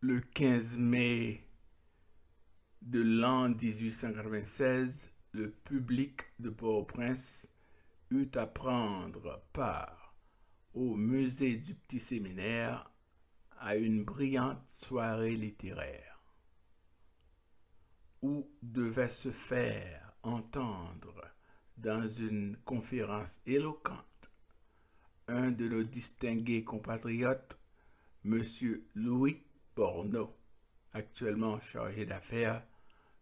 le 15 mai de l'an 1896, le public de Port-au-Prince eut à prendre part au musée du Petit Séminaire à une brillante soirée littéraire où devait se faire entendre dans une conférence éloquente un de nos distingués compatriotes, M. Louis Borno, actuellement chargé d'affaires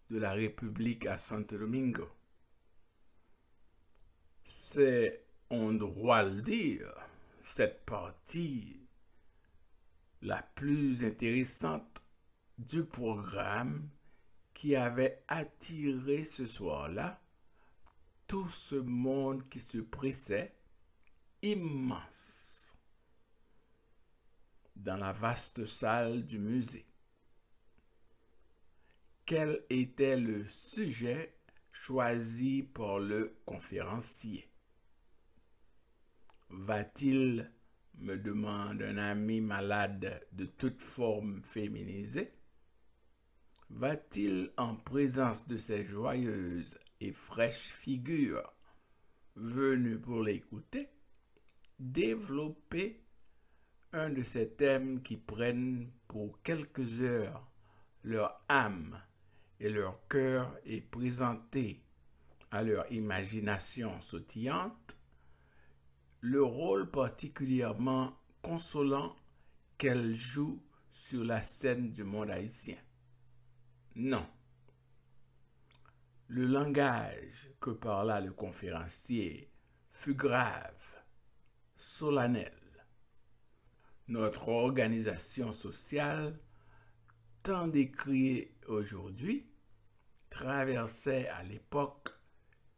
de la République à Santo Domingo. C'est, on doit le dire, cette partie la plus intéressante du programme qui avait attiré ce soir-là tout ce monde qui se pressait immense dans la vaste salle du musée. Quel était le sujet choisi par le conférencier? Va-t-il, me demande un ami malade de toute forme féminisée, va-t-il en présence de ces joyeuses et fraîches figures venues pour l'écouter développer de ces thèmes qui prennent pour quelques heures leur âme et leur cœur est présenté à leur imagination sautillante, le rôle particulièrement consolant qu'elle joue sur la scène du monde haïtien. Non. Le langage que parla le conférencier fut grave, solennel notre organisation sociale, tant décriée aujourd'hui, traversait à l'époque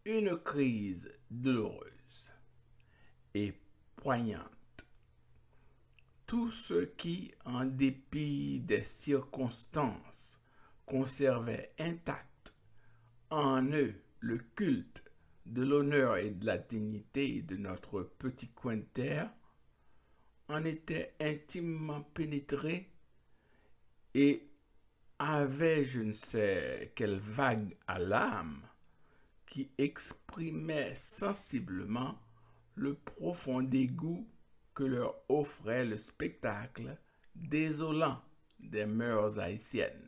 une crise douloureuse et poignante. Tout ceux qui, en dépit des circonstances, conservaient intact en eux le culte de l'honneur et de la dignité de notre petit coin de terre en était intimement pénétré et avait je ne sais quelle vague à l'âme qui exprimait sensiblement le profond dégoût que leur offrait le spectacle désolant des mœurs haïtiennes.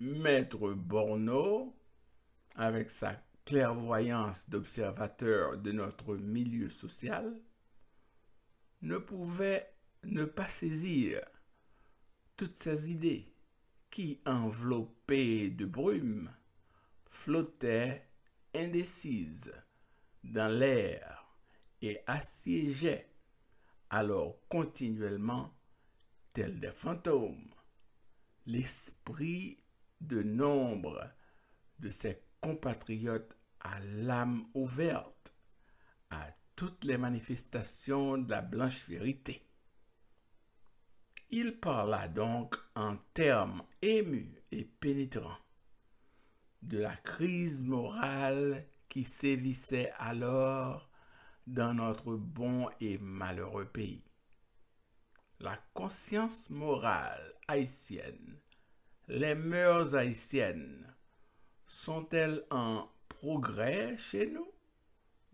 Maître Borneau, avec sa clairvoyance d'observateur de notre milieu social, ne pouvait ne pas saisir toutes ces idées qui, enveloppées de brume, flottaient indécises dans l'air et assiégeaient alors continuellement, tels des fantômes, l'esprit de nombre de ses compatriotes à l'âme ouverte, toutes les manifestations de la blanche vérité. Il parla donc en termes émus et pénétrants de la crise morale qui sévissait alors dans notre bon et malheureux pays. La conscience morale haïtienne, les mœurs haïtiennes, sont-elles en progrès chez nous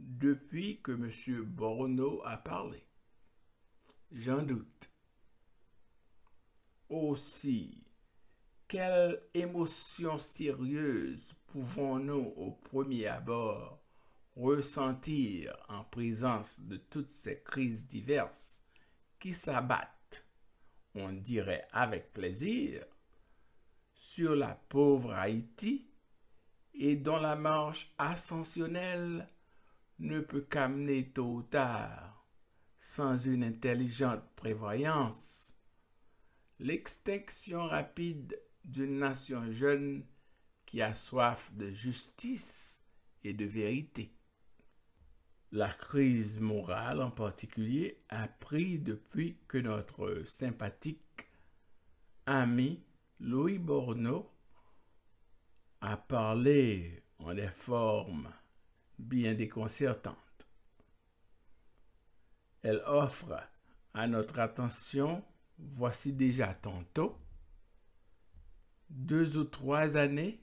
depuis que M. Borneau a parlé. J'en doute. Aussi, quelle émotion sérieuse pouvons-nous au premier abord ressentir en présence de toutes ces crises diverses qui s'abattent, on dirait avec plaisir, sur la pauvre Haïti et dont la marche ascensionnelle ne peut qu'amener tôt ou tard, sans une intelligente prévoyance, l'extinction rapide d'une nation jeune qui a soif de justice et de vérité. La crise morale en particulier a pris depuis que notre sympathique ami Louis Borneau a parlé en des formes bien déconcertante. Elle offre à notre attention, voici déjà tantôt, deux ou trois années,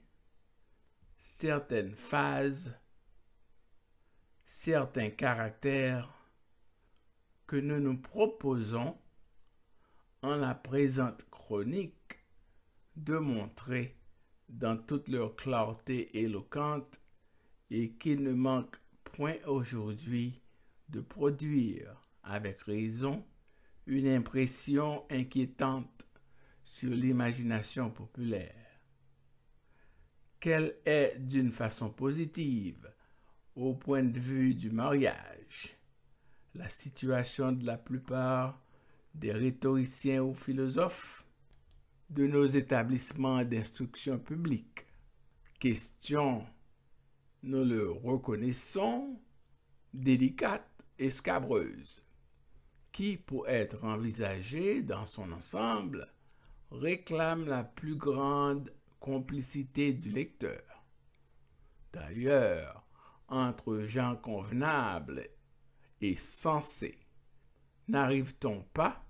certaines phases, certains caractères que nous nous proposons en la présente chronique de montrer dans toute leur clarté éloquente et qu'il ne manque point aujourd'hui de produire avec raison une impression inquiétante sur l'imagination populaire, qu'elle est d'une façon positive au point de vue du mariage, la situation de la plupart des rhétoriciens ou philosophes de nos établissements d'instruction publique. Question nous le reconnaissons, délicate et scabreuse, qui, pour être envisagée dans son ensemble, réclame la plus grande complicité du lecteur. D'ailleurs, entre gens convenables et sensés, n'arrive-t-on pas,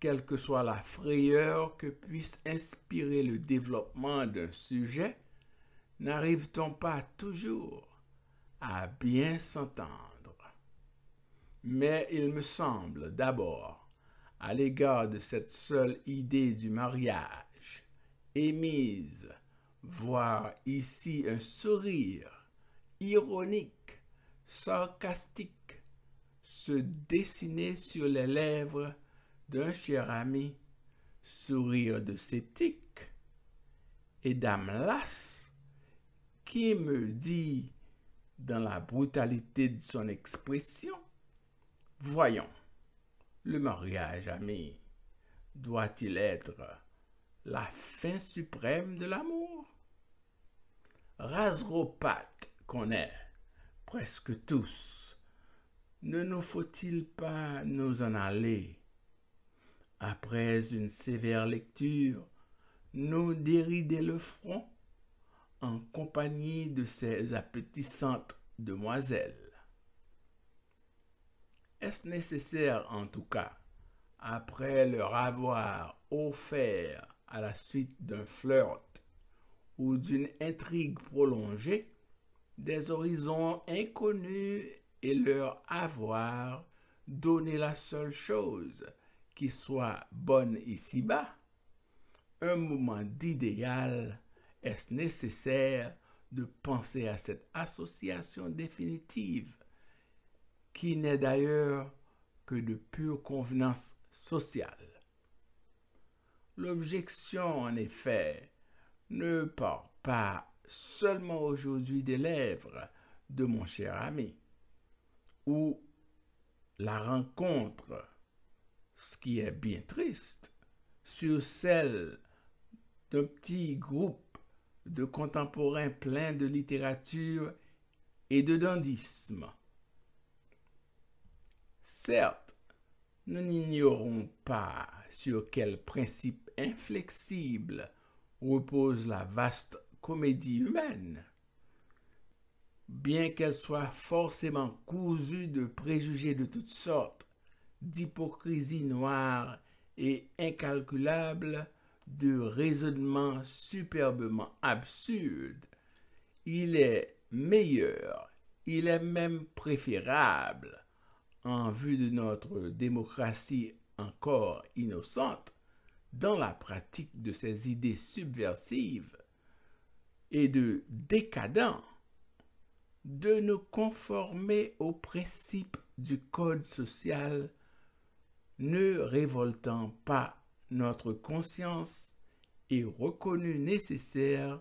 quelle que soit la frayeur que puisse inspirer le développement d'un sujet, n'arrive-t-on pas toujours à bien s'entendre Mais il me semble d'abord, à l'égard de cette seule idée du mariage, émise, voir ici un sourire ironique, sarcastique, se dessiner sur les lèvres d'un cher ami, sourire de sceptique et d'âme lasse qui me dit dans la brutalité de son expression, voyons, le mariage, ami, doit-il être la fin suprême de l'amour? Rasropathe qu'on est, presque tous, ne nous faut-il pas nous en aller? Après une sévère lecture, nous dérider le front en compagnie de ces appétissantes demoiselles. Est-ce nécessaire en tout cas, après leur avoir offert à la suite d'un flirt ou d'une intrigue prolongée, des horizons inconnus et leur avoir donné la seule chose qui soit bonne ici-bas, un moment d'idéal est-ce nécessaire de penser à cette association définitive qui n'est d'ailleurs que de pure convenance sociale L'objection, en effet, ne part pas seulement aujourd'hui des lèvres de mon cher ami, ou la rencontre, ce qui est bien triste, sur celle d'un petit groupe de contemporains pleins de littérature et de dandisme. Certes, nous n'ignorons pas sur quel principe inflexible repose la vaste comédie humaine, bien qu'elle soit forcément cousue de préjugés de toutes sortes, d'hypocrisie noire et incalculable, de raisonnement superbement absurde, il est meilleur, il est même préférable, en vue de notre démocratie encore innocente, dans la pratique de ces idées subversives et de décadents, de nous conformer aux principes du code social, ne révoltant pas notre conscience est reconnue nécessaire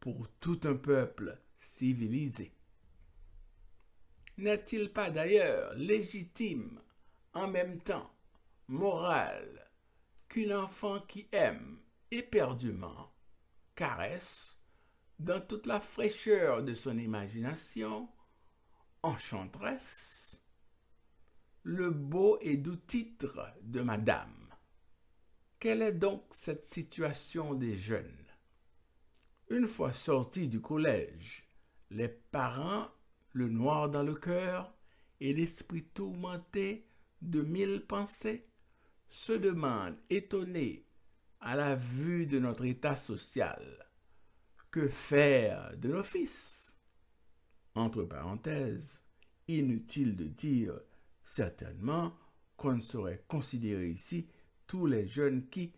pour tout un peuple civilisé. N'est-il pas d'ailleurs légitime, en même temps moral, qu'une enfant qui aime éperdument caresse, dans toute la fraîcheur de son imagination, enchanteresse, le beau et doux titre de Madame quelle est donc cette situation des jeunes Une fois sortis du collège, les parents, le noir dans le cœur et l'esprit tourmenté de mille pensées, se demandent étonnés à la vue de notre état social. Que faire de nos fils Entre parenthèses, inutile de dire certainement qu'on ne saurait considérer ici tous les jeunes qui,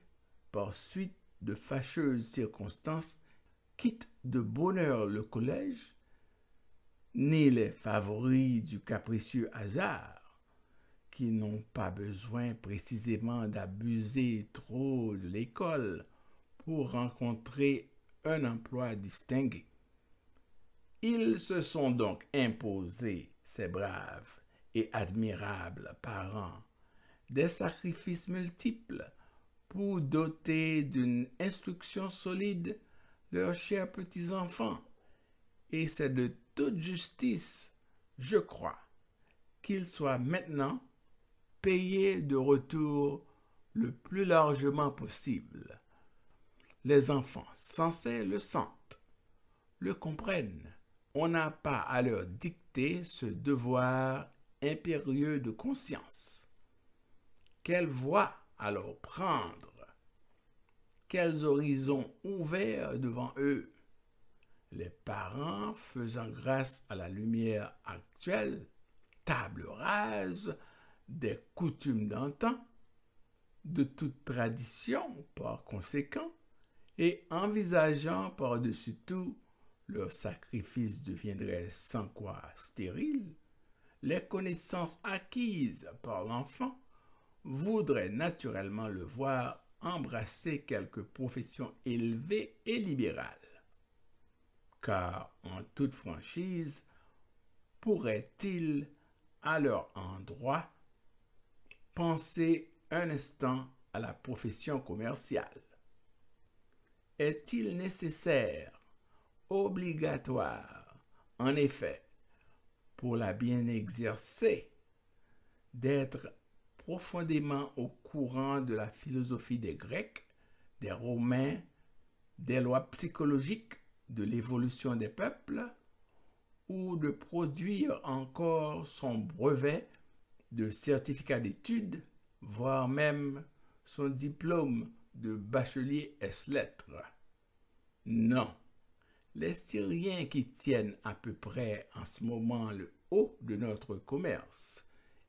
par suite de fâcheuses circonstances, quittent de bonne heure le collège, ni les favoris du capricieux hasard, qui n'ont pas besoin précisément d'abuser trop de l'école pour rencontrer un emploi distingué. Ils se sont donc imposés, ces braves et admirables parents, des sacrifices multiples pour doter d'une instruction solide leurs chers petits-enfants. Et c'est de toute justice, je crois, qu'ils soient maintenant payés de retour le plus largement possible. Les enfants censés le sentent, le comprennent. On n'a pas à leur dicter ce devoir impérieux de conscience. Quelle voie alors prendre Quels horizons ouverts devant eux Les parents, faisant grâce à la lumière actuelle, table rase des coutumes d'antan, de toute tradition par conséquent, et envisageant par-dessus tout leur sacrifice deviendrait sans quoi stérile, les connaissances acquises par l'enfant voudrait naturellement le voir embrasser quelques professions élevées et libérale, Car en toute franchise, pourrait-il, à leur endroit, penser un instant à la profession commerciale? Est-il nécessaire, obligatoire, en effet, pour la bien exercer, d'être profondément au courant de la philosophie des Grecs, des Romains, des lois psychologiques, de l'évolution des peuples, ou de produire encore son brevet de certificat d'études, voire même son diplôme de bachelier S-lettres. Non, les Syriens qui tiennent à peu près en ce moment le haut de notre commerce,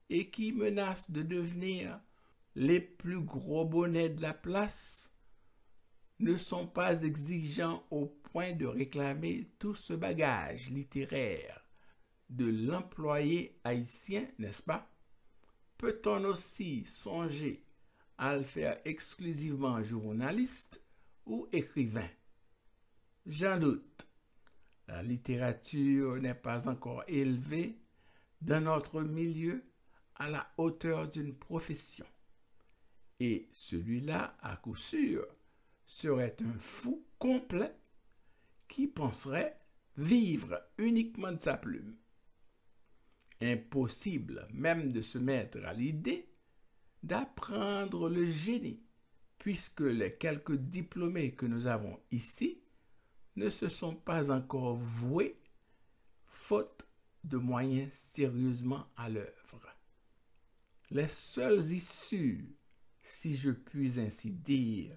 et qui menacent de devenir les plus gros bonnets de la place ne sont pas exigeants au point de réclamer tout ce bagage littéraire de l'employé haïtien, n'est-ce pas Peut-on aussi songer à le faire exclusivement journaliste ou écrivain J'en doute. La littérature n'est pas encore élevée dans notre milieu à la hauteur d'une profession. Et celui-là, à coup sûr, serait un fou complet qui penserait vivre uniquement de sa plume. Impossible même de se mettre à l'idée d'apprendre le génie, puisque les quelques diplômés que nous avons ici ne se sont pas encore voués, faute de moyens sérieusement à l'œuvre les seules issues, si je puis ainsi dire,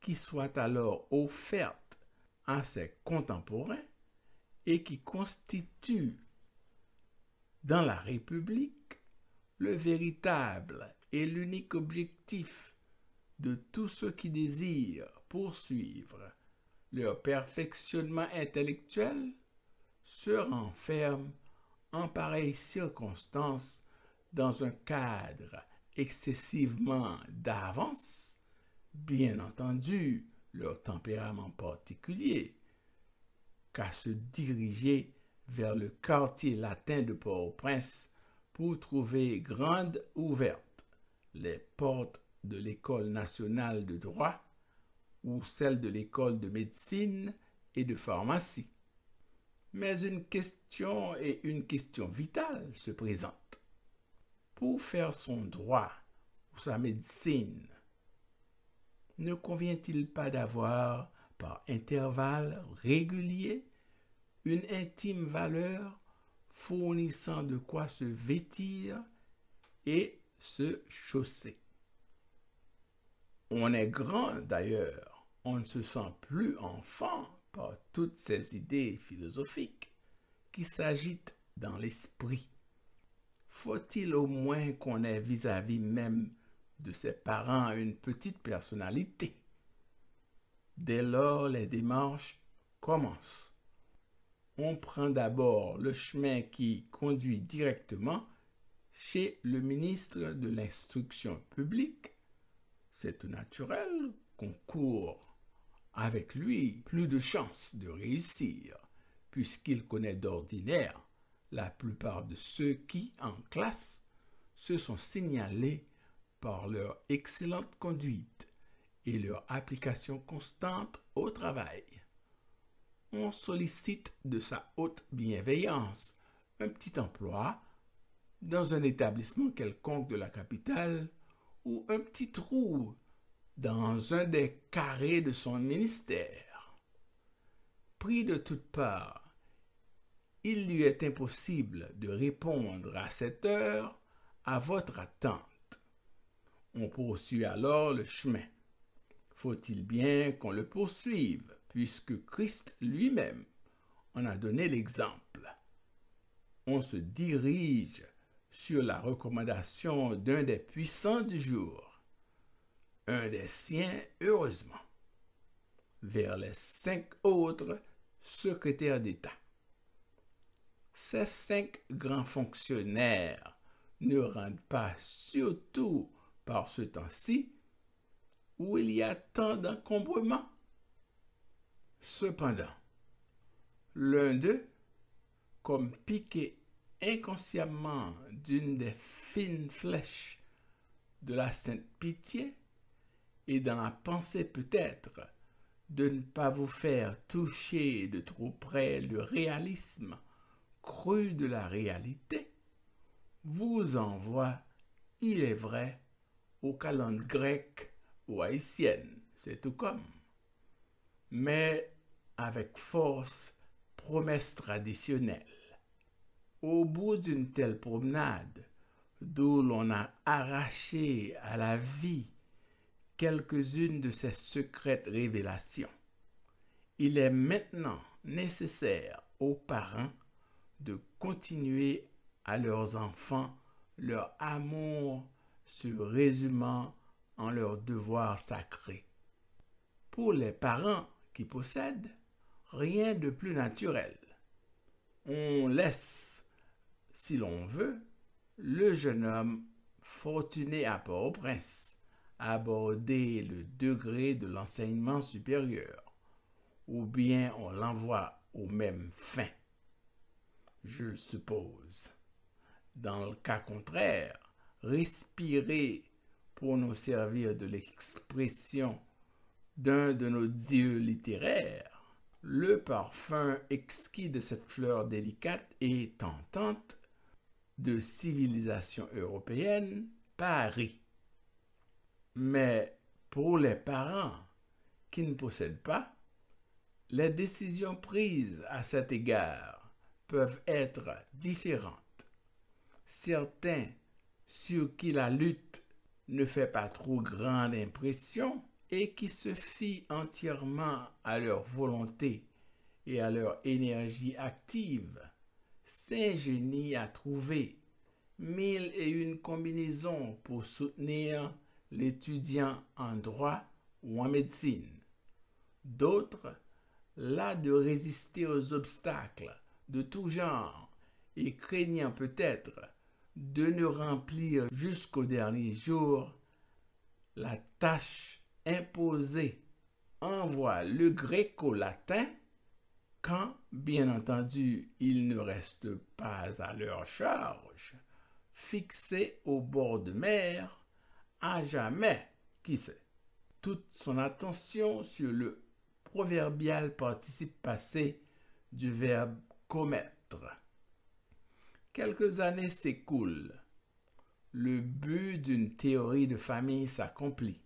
qui soient alors offertes à ses contemporains et qui constituent dans la République le véritable et l'unique objectif de tous ceux qui désirent poursuivre leur perfectionnement intellectuel se renferment en pareilles circonstances dans un cadre excessivement d'avance, bien entendu, leur tempérament particulier, qu'à se diriger vers le quartier latin de Port-au-Prince pour trouver grande ouverte les portes de l'École nationale de droit ou celles de l'École de médecine et de pharmacie. Mais une question et une question vitale se présentent pour faire son droit ou sa médecine, ne convient-il pas d'avoir, par intervalles réguliers, une intime valeur fournissant de quoi se vêtir et se chausser. On est grand d'ailleurs, on ne se sent plus enfant par toutes ces idées philosophiques qui s'agitent dans l'esprit faut-il au moins qu'on ait vis-à-vis même de ses parents une petite personnalité Dès lors, les démarches commencent. On prend d'abord le chemin qui conduit directement chez le ministre de l'Instruction publique. C'est tout naturel qu'on court avec lui plus de chances de réussir, puisqu'il connaît d'ordinaire la plupart de ceux qui, en classe, se sont signalés par leur excellente conduite et leur application constante au travail. On sollicite de sa haute bienveillance un petit emploi dans un établissement quelconque de la capitale ou un petit trou dans un des carrés de son ministère. Pris de toutes parts il lui est impossible de répondre à cette heure à votre attente. On poursuit alors le chemin. Faut-il bien qu'on le poursuive, puisque Christ lui-même en a donné l'exemple. On se dirige sur la recommandation d'un des puissants du jour, un des siens heureusement, vers les cinq autres secrétaires d'État ces cinq grands fonctionnaires ne rendent pas, surtout par ce temps-ci, où il y a tant d'encombrement. Cependant, l'un d'eux, comme piqué inconsciemment d'une des fines flèches de la Sainte Pitié, et dans la pensée peut-être de ne pas vous faire toucher de trop près le réalisme Crue de la réalité vous envoie, il est vrai, aux calendes grecques ou haïtiennes, c'est tout comme. Mais avec force, promesse traditionnelle. Au bout d'une telle promenade, d'où l'on a arraché à la vie quelques-unes de ses secrètes révélations, il est maintenant nécessaire aux parents de continuer à leurs enfants leur amour se résumant en leur devoir sacré. Pour les parents qui possèdent, rien de plus naturel. On laisse, si l'on veut, le jeune homme fortuné à Port-au-Prince aborder le degré de l'enseignement supérieur, ou bien on l'envoie aux mêmes fins je suppose. Dans le cas contraire, respirer pour nous servir de l'expression d'un de nos dieux littéraires, le parfum exquis de cette fleur délicate et tentante de civilisation européenne, Paris. Mais pour les parents qui ne possèdent pas, les décisions prises à cet égard peuvent être différentes. Certains sur qui la lutte ne fait pas trop grande impression et qui se fient entièrement à leur volonté et à leur énergie active, s'ingénient à trouver mille et une combinaisons pour soutenir l'étudiant en droit ou en médecine. D'autres, là de résister aux obstacles de tout genre et craignant peut-être de ne remplir jusqu'au dernier jour la tâche imposée, envoie le gréco-latin quand, bien entendu, il ne reste pas à leur charge, fixé au bord de mer, à jamais, qui sait, toute son attention sur le proverbial participe passé du verbe commettre. Quelques années s'écoulent. Le but d'une théorie de famille s'accomplit.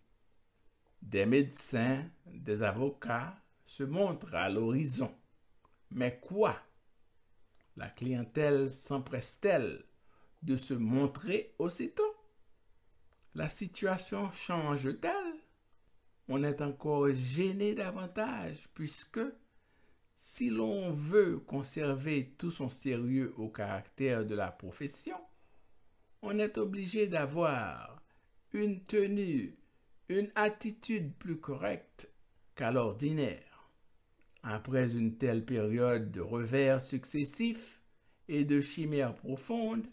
Des médecins, des avocats se montrent à l'horizon. Mais quoi La clientèle s'empresse-t-elle de se montrer aussitôt La situation change-t-elle On est encore gêné davantage puisque si l'on veut conserver tout son sérieux au caractère de la profession, on est obligé d'avoir une tenue, une attitude plus correcte qu'à l'ordinaire. Après une telle période de revers successifs et de chimères profondes,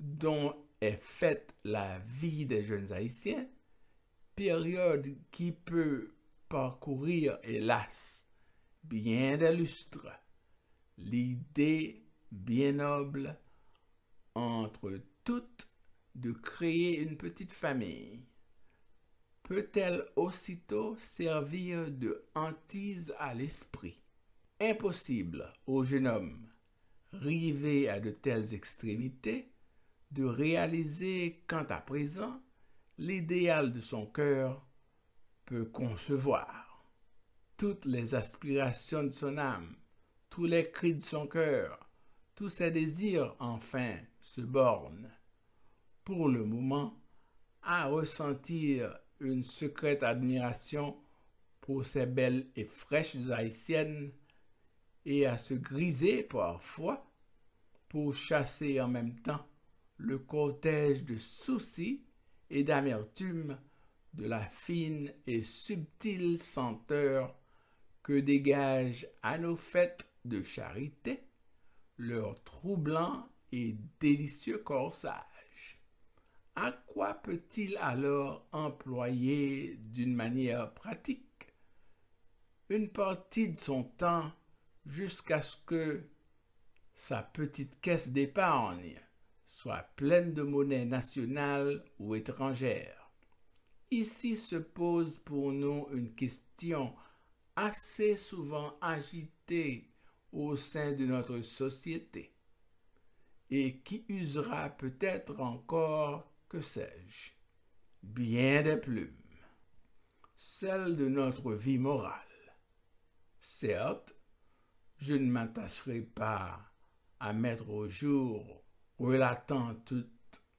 dont est faite la vie des jeunes Haïtiens, période qui peut parcourir, hélas, bien illustre l'idée bien noble entre toutes de créer une petite famille. Peut-elle aussitôt servir de hantise à l'esprit? Impossible au jeune homme, rivé à de telles extrémités, de réaliser quant à présent l'idéal de son cœur peut concevoir toutes les aspirations de son âme, tous les cris de son cœur, tous ses désirs enfin se bornent, pour le moment, à ressentir une secrète admiration pour ces belles et fraîches haïtiennes et à se griser parfois pour chasser en même temps le cortège de soucis et d'amertume de la fine et subtile senteur dégage à nos fêtes de charité leur troublant et délicieux corsage. À quoi peut-il alors employer d'une manière pratique une partie de son temps jusqu'à ce que sa petite caisse d'épargne soit pleine de monnaie nationale ou étrangère. Ici se pose pour nous une question assez souvent agité au sein de notre société et qui usera peut-être encore, que sais-je, bien des plumes, celles de notre vie morale. Certes, je ne m'attacherai pas à mettre au jour, relatant toute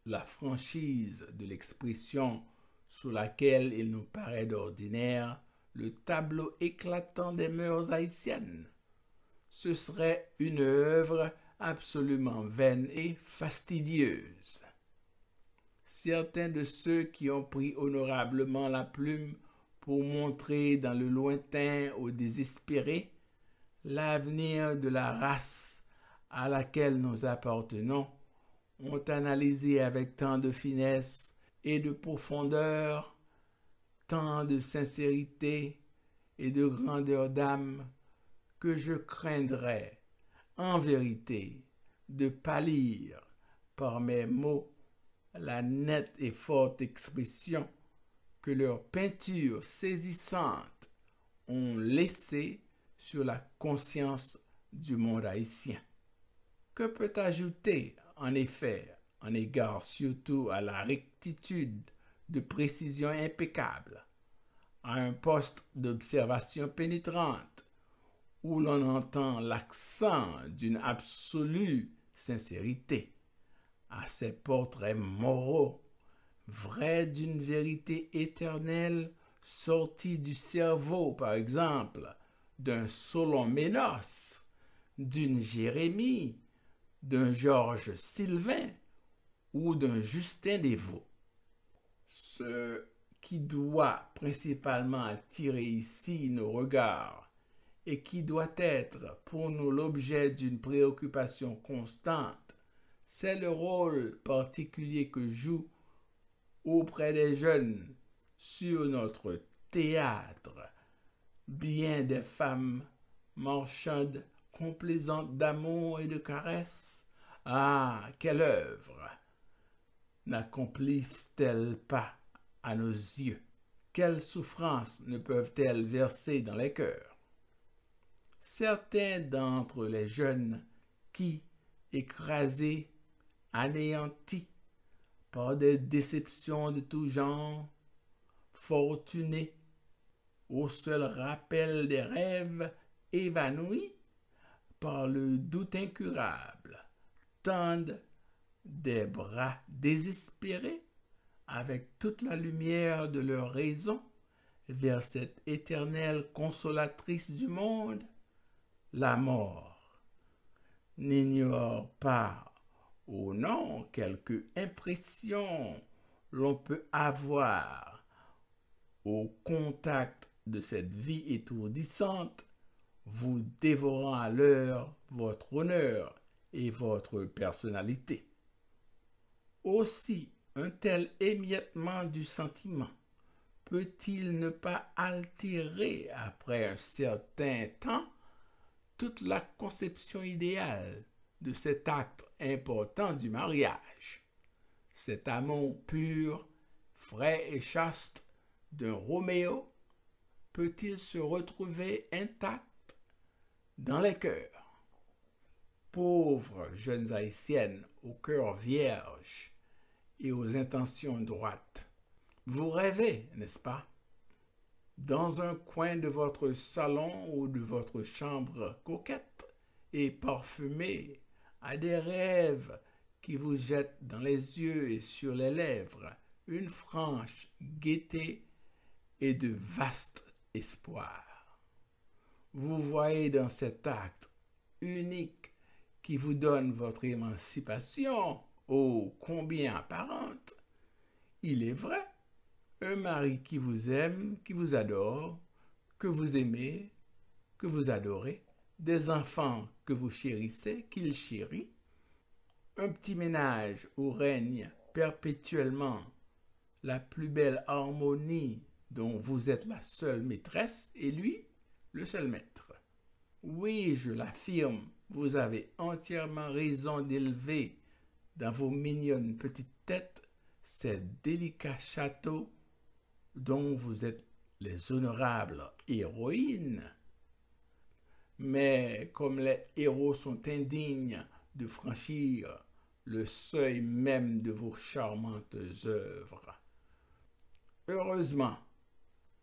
la franchise de l'expression sous laquelle il nous paraît d'ordinaire le tableau éclatant des mœurs haïtiennes. Ce serait une œuvre absolument vaine et fastidieuse. Certains de ceux qui ont pris honorablement la plume pour montrer dans le lointain aux désespéré l'avenir de la race à laquelle nous appartenons ont analysé avec tant de finesse et de profondeur tant de sincérité et de grandeur d'âme que je craindrais, en vérité, de pâlir par mes mots la nette et forte expression que leurs peintures saisissantes ont laissée sur la conscience du monde haïtien. Que peut ajouter, en effet, en égard surtout à la rectitude de précision impeccable, à un poste d'observation pénétrante, où l'on entend l'accent d'une absolue sincérité, à ses portraits moraux, vrais d'une vérité éternelle sortie du cerveau, par exemple, d'un Solon-Ménos, d'une Jérémie, d'un Georges Sylvain ou d'un Justin Desvaux ce euh, qui doit principalement attirer ici nos regards et qui doit être pour nous l'objet d'une préoccupation constante, c'est le rôle particulier que joue auprès des jeunes sur notre théâtre bien des femmes marchandes complaisantes d'amour et de caresses. Ah, quelle œuvre! N'accomplissent-elles pas à nos yeux. Quelles souffrances ne peuvent-elles verser dans les cœurs Certains d'entre les jeunes qui, écrasés, anéantis par des déceptions de tout genre, fortunés, au seul rappel des rêves évanouis par le doute incurable, tendent des bras désespérés avec toute la lumière de leur raison vers cette éternelle consolatrice du monde, la mort. N'ignore pas ou non quelque impression l'on peut avoir au contact de cette vie étourdissante, vous dévorant à l'heure votre honneur et votre personnalité. Aussi un tel émiettement du sentiment peut-il ne pas altérer, après un certain temps, toute la conception idéale de cet acte important du mariage, cet amour pur, frais et chaste d'un Roméo peut-il se retrouver intact dans les cœurs Pauvres jeunes haïtiennes au cœur vierge, et aux intentions droites. Vous rêvez, n'est-ce pas Dans un coin de votre salon ou de votre chambre coquette et parfumée, à des rêves qui vous jettent dans les yeux et sur les lèvres une franche gaieté et de vastes espoirs. Vous voyez dans cet acte unique qui vous donne votre émancipation Oh, combien apparente Il est vrai, un mari qui vous aime, qui vous adore, que vous aimez, que vous adorez, des enfants que vous chérissez, qu'il chérit, un petit ménage où règne perpétuellement la plus belle harmonie dont vous êtes la seule maîtresse et lui, le seul maître. Oui, je l'affirme, vous avez entièrement raison d'élever dans vos mignonnes petites têtes ces délicats châteaux dont vous êtes les honorables héroïnes. Mais comme les héros sont indignes de franchir le seuil même de vos charmantes œuvres. Heureusement,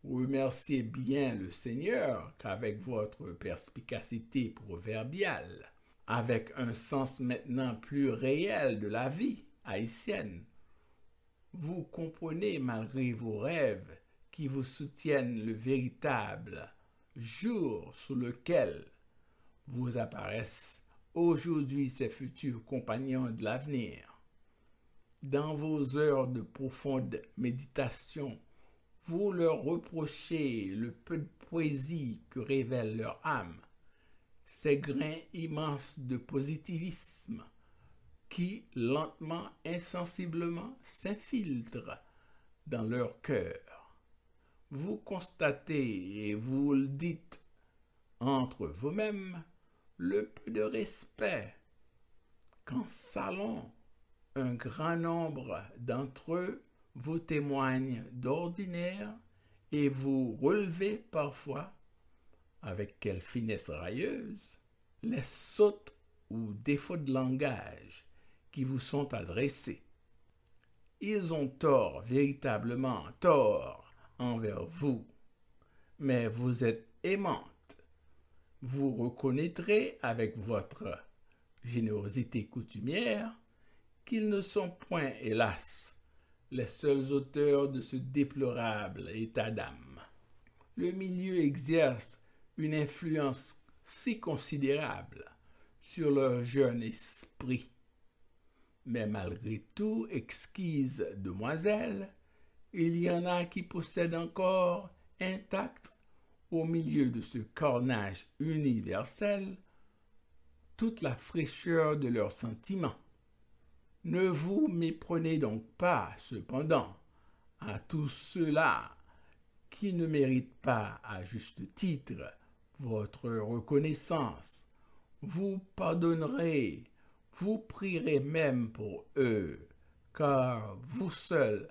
remerciez bien le Seigneur qu'avec votre perspicacité proverbiale, avec un sens maintenant plus réel de la vie haïtienne. Vous comprenez malgré vos rêves qui vous soutiennent le véritable jour sous lequel vous apparaissent aujourd'hui ces futurs compagnons de l'avenir. Dans vos heures de profonde méditation, vous leur reprochez le peu de poésie que révèle leur âme ces grains immenses de positivisme qui, lentement, insensiblement, s'infiltrent dans leur cœur. Vous constatez et vous le dites entre vous mêmes le peu de respect qu'en salon un grand nombre d'entre eux vous témoignent d'ordinaire et vous relevez parfois avec quelle finesse railleuse, les sautes ou défauts de langage qui vous sont adressés. Ils ont tort, véritablement tort, envers vous, mais vous êtes aimante. Vous reconnaîtrez avec votre générosité coutumière qu'ils ne sont point, hélas, les seuls auteurs de ce déplorable état d'âme. Le milieu exerce une influence si considérable sur leur jeune esprit. Mais malgré tout, exquise demoiselles, il y en a qui possèdent encore intacte au milieu de ce carnage universel toute la fraîcheur de leurs sentiments. Ne vous méprenez donc pas, cependant, à tous ceux-là qui ne méritent pas, à juste titre, votre reconnaissance. Vous pardonnerez, vous prierez même pour eux, car vous seuls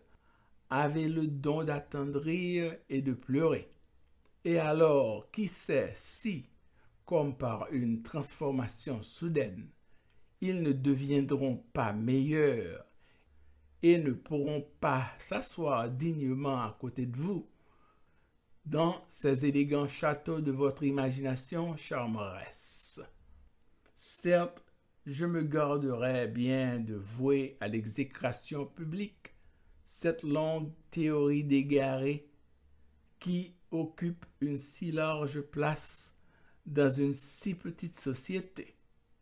avez le don d'attendrir et de pleurer. Et alors, qui sait si, comme par une transformation soudaine, ils ne deviendront pas meilleurs et ne pourront pas s'asseoir dignement à côté de vous dans ces élégants châteaux de votre imagination charmeresse. Certes, je me garderais bien de vouer à l'exécration publique cette longue théorie dégarée qui occupe une si large place dans une si petite société.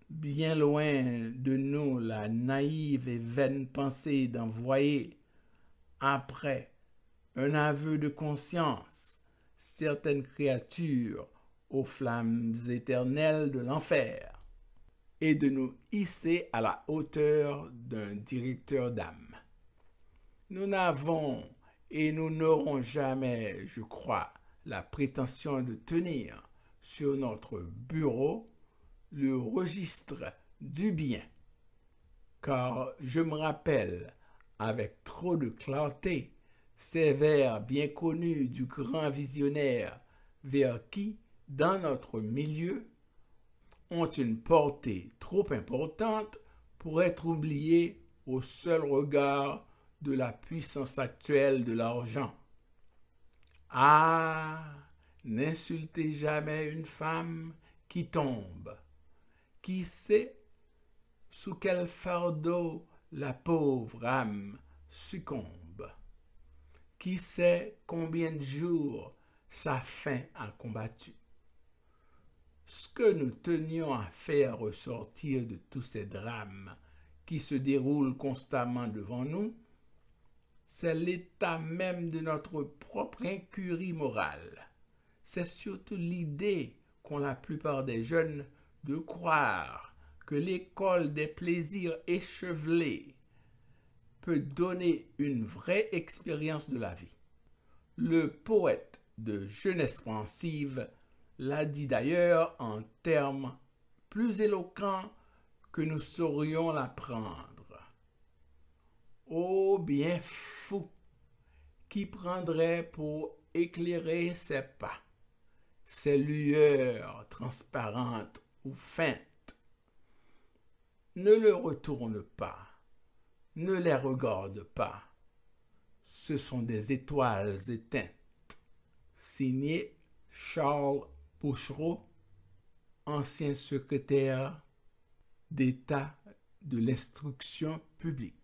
Bien loin de nous la naïve et vaine pensée d'envoyer, après un aveu de conscience, certaines créatures aux flammes éternelles de l'enfer et de nous hisser à la hauteur d'un directeur d'âme. Nous n'avons et nous n'aurons jamais, je crois, la prétention de tenir sur notre bureau le registre du bien, car je me rappelle avec trop de clarté ces vers bien connus du grand visionnaire vers qui, dans notre milieu, ont une portée trop importante pour être oubliés au seul regard de la puissance actuelle de l'argent. Ah, n'insultez jamais une femme qui tombe. Qui sait sous quel fardeau la pauvre âme succombe qui sait combien de jours sa faim a combattu. Ce que nous tenions à faire ressortir de tous ces drames qui se déroulent constamment devant nous, c'est l'état même de notre propre incurie morale. C'est surtout l'idée qu'ont la plupart des jeunes de croire que l'école des plaisirs échevelés peut donner une vraie expérience de la vie. Le poète de jeunesse pensive l'a dit d'ailleurs en termes plus éloquents que nous saurions l'apprendre. oh, bien fou, qui prendrait pour éclairer ses pas ses lueurs transparentes ou feintes. Ne le retourne pas ne les regarde pas. Ce sont des étoiles éteintes. Signé Charles Pochereau, ancien secrétaire d'État de l'instruction publique.